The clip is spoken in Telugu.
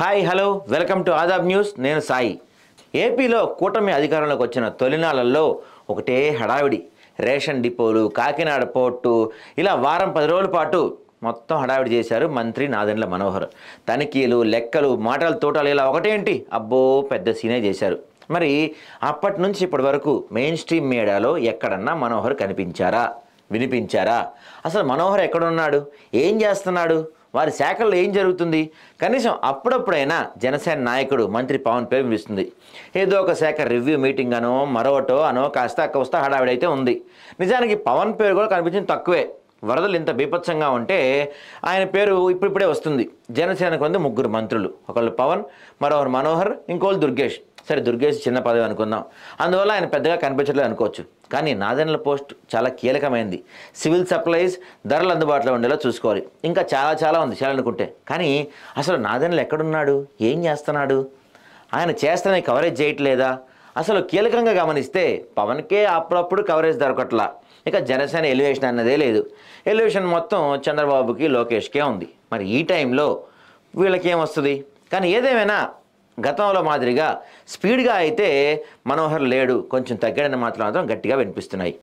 hi hello welcome to Adaab news నేను సాయి ఏపీలో కూటమి అధికారంలోకి వచ్చిన తొలినాళ్ళల్లో ఒకటే హడావిడి రేషన్ డిపోలు కాకినాడ పోర్టు ఇలా వారం పది రోజుల పాటు మొత్తం హడావిడి చేశారు మంత్రి నాదెండ్ల మనోహర్ తనిఖీలు లెక్కలు మాటల తోటలు ఇలా ఒకటేంటి అబ్బో పెద్ద సీనే చేశారు మరి అప్పటి నుంచి ఇప్పటి వరకు మెయిన్ స్ట్రీమ్ మీడియాలో ఎక్కడన్నా మనోహర్ కనిపించారా వినిపించారా అసలు మనోహర్ ఎక్కడున్నాడు ఏం చేస్తున్నాడు వారి శాఖల్లో ఏం జరుగుతుంది కనీసం అప్పుడప్పుడైనా జనసేన నాయకుడు మంత్రి పవన్ పేరు వినిపిస్తుంది ఏదో ఒక శాఖ రివ్యూ మీటింగ్ అనో మరోటో అనో కాస్త కోస్త హడావిడైతే ఉంది నిజానికి పవన్ పేరు కూడా కనిపించింది తక్కువే వరదలు ఇంత బీపత్సంగా ఉంటే ఆయన పేరు ఇప్పుడిప్పుడే వస్తుంది జనసేనకు వంద ముగ్గురు మంత్రులు ఒకళ్ళు పవన్ మరొకరు మనోహర్ ఇంకోళ్ళు దుర్గేష్ సరే దుర్గేష్ చిన్న పదవి అనుకుందాం అందువల్ల ఆయన పెద్దగా కనిపించట్లేదు అనుకోవచ్చు కానీ నాదెన్ల పోస్ట్ చాలా కీలకమైంది సివిల్ సప్లైస్ ధరలు అందుబాటులో ఉండేలా చూసుకోవాలి ఇంకా చాలా చాలా ఉంది చేయాలనుకుంటే కానీ అసలు నాదెన్లు ఎక్కడున్నాడు ఏం చేస్తున్నాడు ఆయన చేస్తేనే కవరేజ్ చేయట్లేదా అసలు కీలకంగా గమనిస్తే పవన్కే అప్పుడప్పుడు కవరేజ్ దొరకట్లా ఇక జనసేన ఎలివేషన్ అన్నదే లేదు ఎలివేషన్ మొత్తం చంద్రబాబుకి లోకేష్కే ఉంది మరి ఈ టైంలో వీళ్ళకేం వస్తుంది కానీ ఏదేమైనా గతంలో మాదిరిగా స్పీడ్గా అయితే మనోహర్ లేడు కొంచెం తగ్గాడని మాత్రం మాత్రం గట్టిగా వినిపిస్తున్నాయి